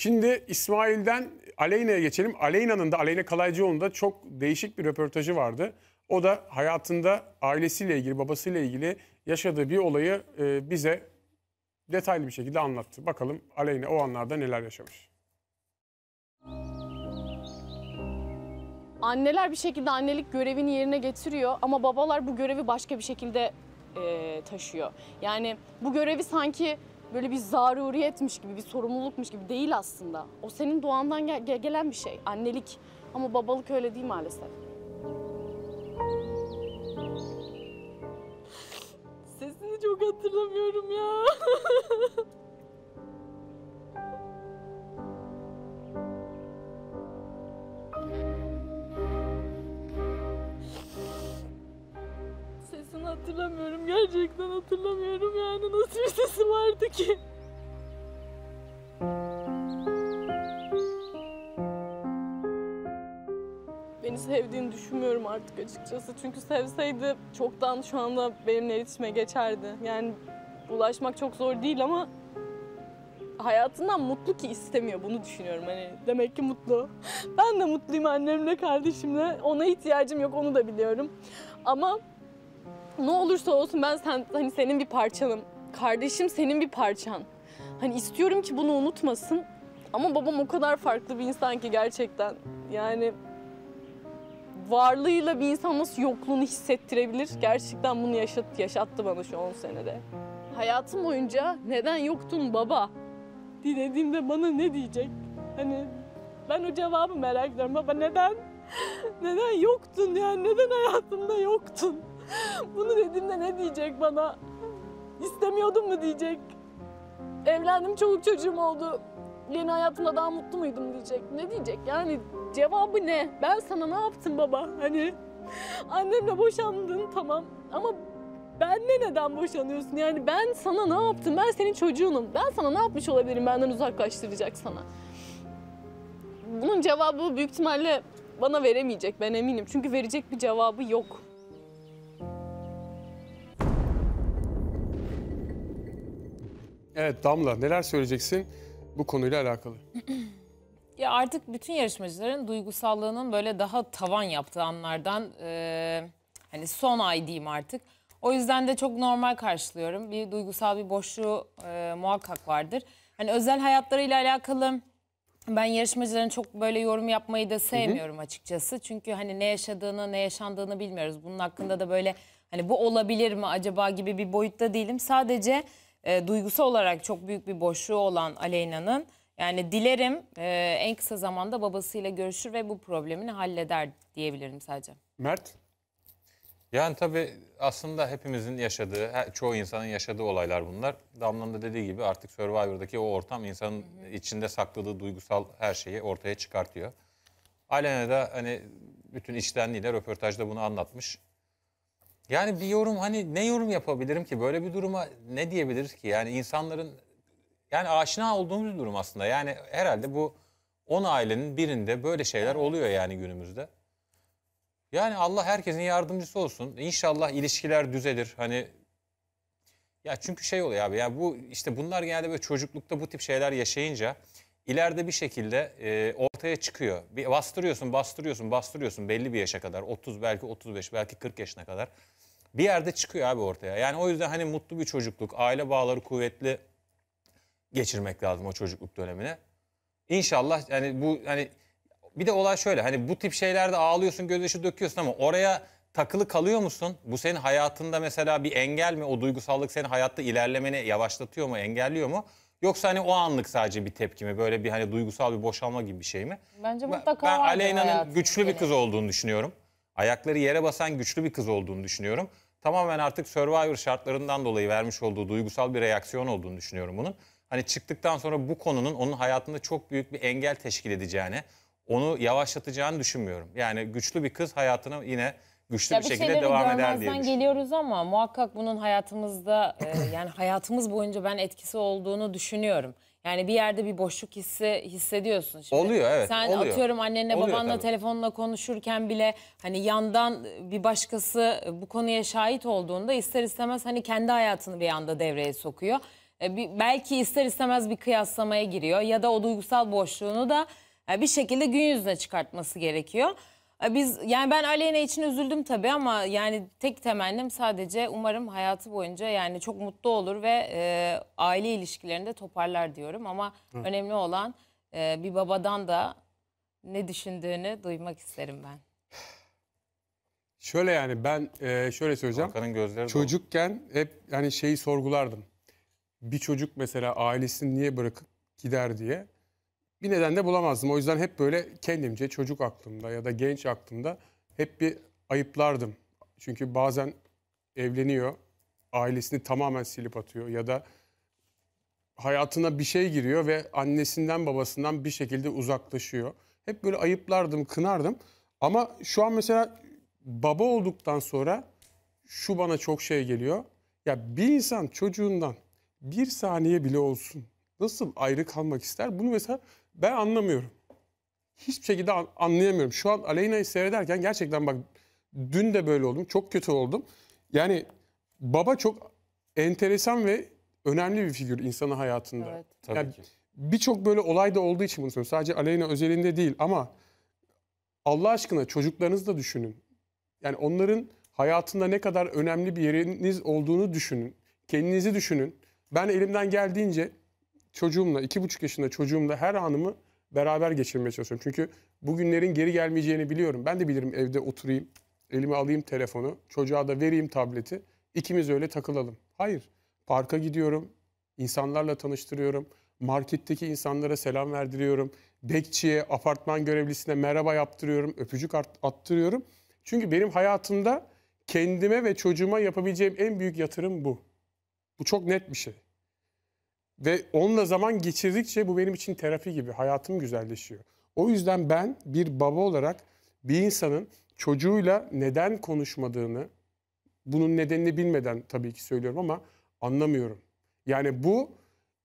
Şimdi İsmail'den Aleyna'ya geçelim. Aleyna'nın da Aleyna Kalaycıoğlu'nun da çok değişik bir röportajı vardı. O da hayatında ailesiyle ilgili, babasıyla ilgili yaşadığı bir olayı e, bize detaylı bir şekilde anlattı. Bakalım Aleyna o anlarda neler yaşamış. Anneler bir şekilde annelik görevini yerine getiriyor ama babalar bu görevi başka bir şekilde e, taşıyor. Yani bu görevi sanki böyle bir zaruriyetmiş gibi, bir sorumlulukmuş gibi değil aslında. O senin doğandan gel gelen bir şey, annelik. Ama babalık öyle değil maalesef. artık açıkçası. Çünkü sevseydi çoktan şu anda benimle iletişime geçerdi. Yani ulaşmak çok zor değil ama hayatından mutlu ki istemiyor. Bunu düşünüyorum hani. Demek ki mutlu. Ben de mutluyum annemle, kardeşimle. Ona ihtiyacım yok, onu da biliyorum. Ama ne olursa olsun ben sen, hani senin bir parçanım. Kardeşim senin bir parçan. Hani istiyorum ki bunu unutmasın. Ama babam o kadar farklı bir insan ki gerçekten. Yani varlığıyla bir insan nasıl yokluğunu hissettirebilir? Gerçekten bunu yaşat, yaşattı bana şu 10 senede. Hayatım boyunca neden yoktun baba? Dinlediğimde bana ne diyecek? Hani ben o cevabı merak ediyorum. Baba neden? Neden yoktun yani? Neden hayatımda yoktun? Bunu dediğimde ne diyecek bana? İstemiyordum mu diyecek? Evlendim, çoluk çocuğum oldu yeni hayatımda daha mutlu muydum diyecek. Ne diyecek yani cevabı ne? Ben sana ne yaptım baba? Hani annemle boşandın tamam ama benle neden boşanıyorsun? Yani ben sana ne yaptım? Ben senin çocuğunum. Ben sana ne yapmış olabilirim benden uzaklaştıracak sana? Bunun cevabı büyük ihtimalle bana veremeyecek ben eminim. Çünkü verecek bir cevabı yok. Evet Damla neler söyleyeceksin? bu konuyla alakalı? ya artık bütün yarışmacıların duygusallığının böyle daha tavan yaptığı anlardan e, hani son ay diyeyim artık. O yüzden de çok normal karşılıyorum. Bir duygusal bir boşluğu e, muhakkak vardır. Hani özel hayatlarıyla alakalı ben yarışmacıların çok böyle yorum yapmayı da sevmiyorum açıkçası. Çünkü hani ne yaşadığını ne yaşandığını bilmiyoruz. Bunun hakkında da böyle hani bu olabilir mi acaba gibi bir boyutta değilim. Sadece e, duygusal olarak çok büyük bir boşluğu olan Aleyna'nın yani dilerim e, en kısa zamanda babasıyla görüşür ve bu problemini halleder diyebilirim sadece. Mert? Yani tabii aslında hepimizin yaşadığı, çoğu insanın yaşadığı olaylar bunlar. Damla'nın da dediği gibi artık Survivor'daki o ortam insanın hı hı. içinde sakladığı duygusal her şeyi ortaya çıkartıyor. Aleyna da hani bütün içtenliğiyle röportajda bunu anlatmış. Yani bir yorum hani ne yorum yapabilirim ki böyle bir duruma ne diyebiliriz ki? Yani insanların yani aşina olduğumuz bir durum aslında. Yani herhalde bu 10 ailenin birinde böyle şeyler oluyor yani günümüzde. Yani Allah herkesin yardımcısı olsun. İnşallah ilişkiler düzelir. Hani ya çünkü şey oluyor abi ya bu işte bunlar genelde böyle çocuklukta bu tip şeyler yaşayınca ileride bir şekilde e, ortaya çıkıyor. Bir bastırıyorsun, bastırıyorsun, bastırıyorsun belli bir yaşa kadar. 30 belki 35 belki 40 yaşına kadar. Bir yerde çıkıyor abi ortaya. Yani o yüzden hani mutlu bir çocukluk, aile bağları kuvvetli geçirmek lazım o çocukluk dönemine. İnşallah yani bu hani bir de olay şöyle hani bu tip şeylerde ağlıyorsun gözyaşı döküyorsun ama oraya takılı kalıyor musun? Bu senin hayatında mesela bir engel mi? O duygusallık senin hayatta ilerlemeni yavaşlatıyor mu, engelliyor mu? Yoksa hani o anlık sadece bir tepki mi? Böyle bir hani duygusal bir boşalma gibi bir şey mi? Bence mutlaka Ben, ben vardır Aleyna'nın hayatında güçlü bir kız olduğunu düşünüyorum. Ayakları yere basan güçlü bir kız olduğunu düşünüyorum. Tamamen artık Survivor şartlarından dolayı vermiş olduğu duygusal bir reaksiyon olduğunu düşünüyorum bunun. Hani çıktıktan sonra bu konunun onun hayatında çok büyük bir engel teşkil edeceğini, onu yavaşlatacağını düşünmüyorum. Yani güçlü bir kız hayatına yine güçlü ya bir, şekilde devam eder diye geliyoruz ama muhakkak bunun hayatımızda e, yani hayatımız boyunca ben etkisi olduğunu düşünüyorum. Yani bir yerde bir boşluk hissi hissediyorsun. Şimdi oluyor evet. Sen oluyor. atıyorum annenle oluyor, babanla tabii. telefonla konuşurken bile hani yandan bir başkası bu konuya şahit olduğunda ister istemez hani kendi hayatını bir anda devreye sokuyor. E, belki ister istemez bir kıyaslamaya giriyor ya da o duygusal boşluğunu da e, bir şekilde gün yüzüne çıkartması gerekiyor. E, biz yani ben Aleyna için üzüldüm tabii ama yani tek temennim sadece umarım hayatı boyunca yani çok mutlu olur ve e, aile ilişkilerinde toparlar diyorum ama Hı. önemli olan e, bir babadan da ne düşündüğünü duymak isterim ben. Şöyle yani ben e, şöyle söyleyeceğim. Hakan'ın gözleri Çocukken dolu. hep yani şeyi sorgulardım. Bir çocuk mesela ailesini niye bırakıp gider diye bir neden de bulamazdım. O yüzden hep böyle kendimce çocuk aklımda ya da genç aklımda hep bir ayıplardım. Çünkü bazen evleniyor, ailesini tamamen silip atıyor ya da hayatına bir şey giriyor ve annesinden babasından bir şekilde uzaklaşıyor. Hep böyle ayıplardım, kınardım. Ama şu an mesela baba olduktan sonra şu bana çok şey geliyor. Ya bir insan çocuğundan bir saniye bile olsun nasıl ayrı kalmak ister? Bunu mesela ben anlamıyorum. Hiçbir şekilde anlayamıyorum. Şu an Aleyna'yı seyrederken gerçekten bak dün de böyle oldum. Çok kötü oldum. Yani baba çok enteresan ve önemli bir figür insanın hayatında. Evet. Tabii yani ki. Birçok böyle olay da olduğu için bunu söylüyorum. Sadece Aleyna özelinde değil ama Allah aşkına çocuklarınızı da düşünün. Yani onların hayatında ne kadar önemli bir yeriniz olduğunu düşünün. Kendinizi düşünün. Ben elimden geldiğince çocuğumla, iki buçuk yaşında çocuğumla her anımı beraber geçirmeye çalışıyorum. Çünkü bugünlerin geri gelmeyeceğini biliyorum. Ben de bilirim evde oturayım, elime alayım telefonu, çocuğa da vereyim tableti. İkimiz öyle takılalım. Hayır. Parka gidiyorum, insanlarla tanıştırıyorum. Marketteki insanlara selam verdiriyorum. Bekçiye, apartman görevlisine merhaba yaptırıyorum, öpücük attırıyorum. Çünkü benim hayatımda kendime ve çocuğuma yapabileceğim en büyük yatırım bu. Bu çok net bir şey. Ve onunla zaman geçirdikçe bu benim için terapi gibi. Hayatım güzelleşiyor. O yüzden ben bir baba olarak bir insanın çocuğuyla neden konuşmadığını, bunun nedenini bilmeden tabii ki söylüyorum ama anlamıyorum. Yani bu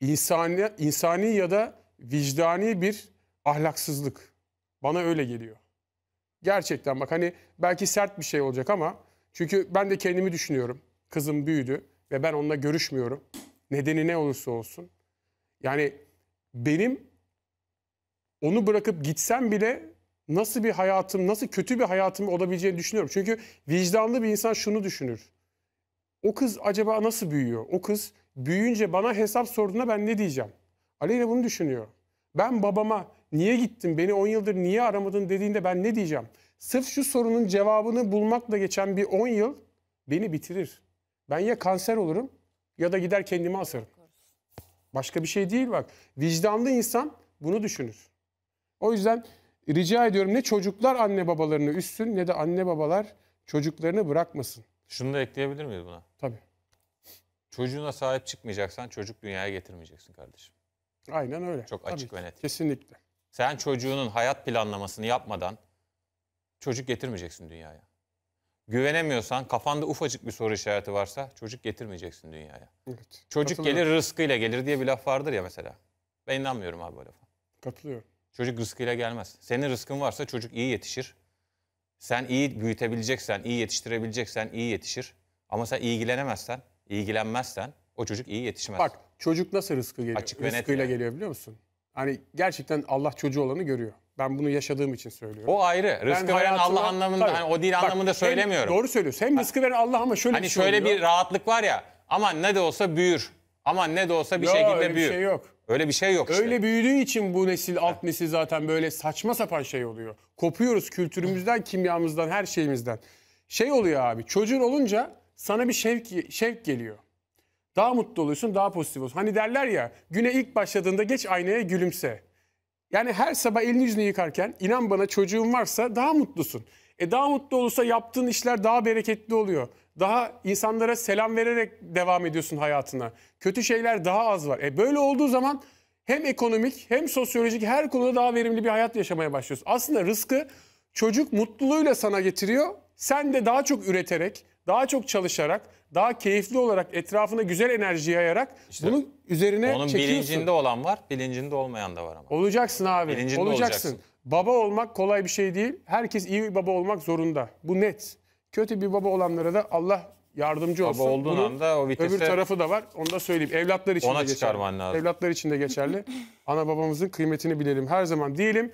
insani, insani ya da vicdani bir ahlaksızlık. Bana öyle geliyor. Gerçekten bak hani belki sert bir şey olacak ama çünkü ben de kendimi düşünüyorum. Kızım büyüdü ve ben onunla görüşmüyorum. Nedeni ne olursa olsun. Yani benim onu bırakıp gitsem bile nasıl bir hayatım, nasıl kötü bir hayatım olabileceğini düşünüyorum. Çünkü vicdanlı bir insan şunu düşünür. O kız acaba nasıl büyüyor? O kız büyüyünce bana hesap sorduğunda ben ne diyeceğim? Aleyna bunu düşünüyor. Ben babama niye gittim, beni 10 yıldır niye aramadın dediğinde ben ne diyeceğim? Sırf şu sorunun cevabını bulmakla geçen bir 10 yıl beni bitirir. Ben ya kanser olurum ya da gider kendimi asarım. Başka bir şey değil bak. Vicdanlı insan bunu düşünür. O yüzden rica ediyorum ne çocuklar anne babalarını üssün ne de anne babalar çocuklarını bırakmasın. Şunu da ekleyebilir miyiz buna? Tabii. Çocuğuna sahip çıkmayacaksan çocuk dünyaya getirmeyeceksin kardeşim. Aynen öyle. Çok açık ki. ve net. Kesinlikle. Sen çocuğunun hayat planlamasını yapmadan çocuk getirmeyeceksin dünyaya güvenemiyorsan, kafanda ufacık bir soru işareti varsa çocuk getirmeyeceksin dünyaya. Evet. Çocuk gelir rızkıyla gelir diye bir laf vardır ya mesela. Ben inanmıyorum abi o lafa. Katılıyorum. Çocuk rızkıyla gelmez. Senin rızkın varsa çocuk iyi yetişir. Sen iyi büyütebileceksen, iyi yetiştirebileceksen iyi yetişir. Ama sen ilgilenemezsen, ilgilenmezsen o çocuk iyi yetişmez. Bak çocuk nasıl rızkı geliyor? Açık rızkıyla geliyor biliyor musun? Hani gerçekten Allah çocuğu olanı görüyor. Ben bunu yaşadığım için söylüyorum. O ayrı. Rızkı veren Allah anlamında hani o değil Bak, anlamında söylemiyorum. Doğru söylüyorsun. Hem rızkı veren Allah ama şöyle hani bir şöyle bir rahatlık var ya. Aman ne de olsa büyür. Aman ne de olsa bir Yo, şekilde öyle büyür. Bir şey yok. Öyle bir şey yok işte. Öyle büyüdüğü için bu nesil alt nesil zaten böyle saçma sapan şey oluyor. Kopuyoruz kültürümüzden, kimyamızdan, her şeyimizden. Şey oluyor abi. Çocuğun olunca sana bir şevk şevk geliyor. Daha mutlu oluyorsun, daha pozitif olsun. Hani derler ya güne ilk başladığında geç aynaya gülümse. Yani her sabah elini yüzünü yıkarken inan bana çocuğun varsa daha mutlusun. E daha mutlu olursa yaptığın işler daha bereketli oluyor. Daha insanlara selam vererek devam ediyorsun hayatına. Kötü şeyler daha az var. E böyle olduğu zaman hem ekonomik hem sosyolojik her konuda daha verimli bir hayat yaşamaya başlıyorsun. Aslında rızkı çocuk mutluluğuyla sana getiriyor. Sen de daha çok üreterek, daha çok çalışarak, daha keyifli olarak etrafına güzel enerji yayarak İşte bunun üzerine Onun çekiyorsun. bilincinde olan var, bilincinde olmayan da var ama. Olacaksın abi. Bilincinde olacaksın. olacaksın. Baba olmak kolay bir şey değil. Herkes iyi bir baba olmak zorunda. Bu net. Kötü bir baba olanlara da Allah yardımcı olsun. Baba olduğun Bunun anda o vitese- Öbür tarafı da var. Onu da söyleyeyim. Evlatlar için Ona de geçerli. çıkarman lazım. Evlatlar için de geçerli. Ana babamızın kıymetini bilelim her zaman diyelim.